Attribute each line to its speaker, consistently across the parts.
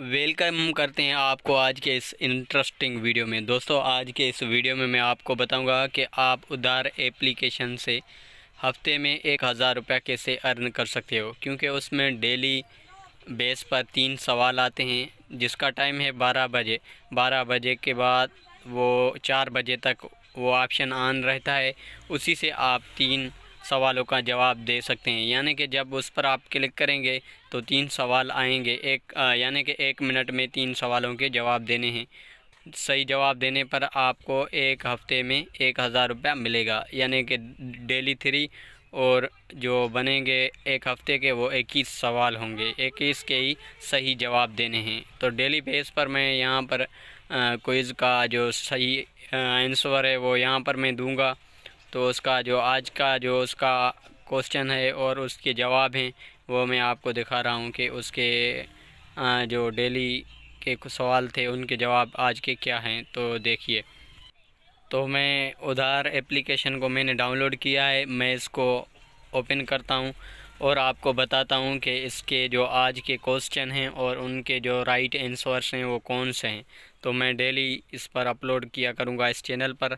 Speaker 1: welcome करते हैं आपको आज के इस इंटरेस्टिंग वीडियो में दोस्तों आज के इस वीडियो में मैं आपको बताऊंगा कि आप उधार एप्लीकेशन से हफ्ते में एक हज़ार रुपये कैसे अर्न कर सकते हो क्योंकि उसमें डेली बेस पर तीन सवाल आते हैं जिसका टाइम है बारह बजे बारह बजे के बाद वो चार बजे तक वो ऑप्शन ऑन रहता है उसी से आप तीन सवालों का जवाब दे सकते हैं यानी कि जब उस पर आप क्लिक करेंगे तो तीन सवाल आएंगे एक यानी कि एक मिनट में तीन सवालों के जवाब देने हैं सही जवाब देने पर आपको एक हफ़्ते में एक हज़ार रुपया मिलेगा यानी कि डेली थ्री और जो बनेंगे एक हफ़्ते के वो इक्कीस सवाल होंगे इक्कीस के ही सही जवाब देने हैं तो डेली बेस पर मैं यहाँ पर क्विज़ का जो सही आंसर है वो यहाँ पर मैं दूंगा तो उसका जो आज का जो उसका क्वेश्चन है और उसके जवाब हैं वो मैं आपको दिखा रहा हूँ कि उसके जो डेली के सवाल थे उनके जवाब आज के क्या हैं तो देखिए तो मैं उधार एप्लीकेशन को मैंने डाउनलोड किया है मैं इसको ओपन करता हूँ और आपको बताता हूँ कि इसके जो आज के क्वेश्चन हैं और उनके जो राइट आंसर्स हैं वो कौन से हैं तो मैं डेली इस पर अपलोड किया करूँगा इस चैनल पर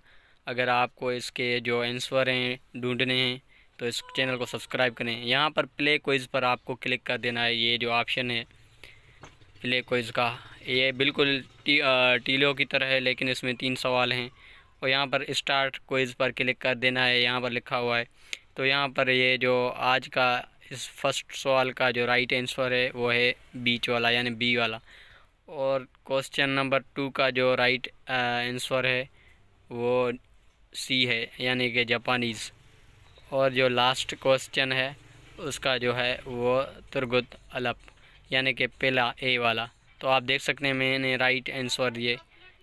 Speaker 1: अगर आपको इसके जो आंसर हैं ढूंढने हैं तो इस चैनल को सब्सक्राइब करें यहाँ पर प्ले कोइज पर आपको क्लिक कर देना है ये जो ऑप्शन है प्ले कोइज का ये बिल्कुल टी, आ, टीलो की तरह है लेकिन इसमें तीन सवाल हैं और यहाँ पर स्टार्ट कोइज पर क्लिक कर देना है यहाँ पर लिखा हुआ है तो यहाँ पर ये जो आज का इस फर्स्ट सवाल का जो राइट आंसर है वो है बीच वाला यानी बी वाला और क्वेश्चन नंबर टू का जो राइट आंसर है वो सी है यानी कि जापानीज़ और जो लास्ट क्वेश्चन है उसका जो है वो तुर्गुत अलप यानी कि पेला ए वाला तो आप देख सकते हैं मैंने राइट आंसर दिए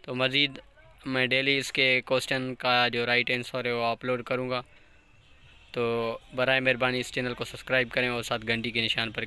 Speaker 1: तो मज़ीद मैं डेली इसके क्वेश्चन का जो राइट आंसर है वो अपलोड करूँगा तो बरए मेहरबानी इस चैनल को सब्सक्राइब करें और साथ घंटी के निशान पर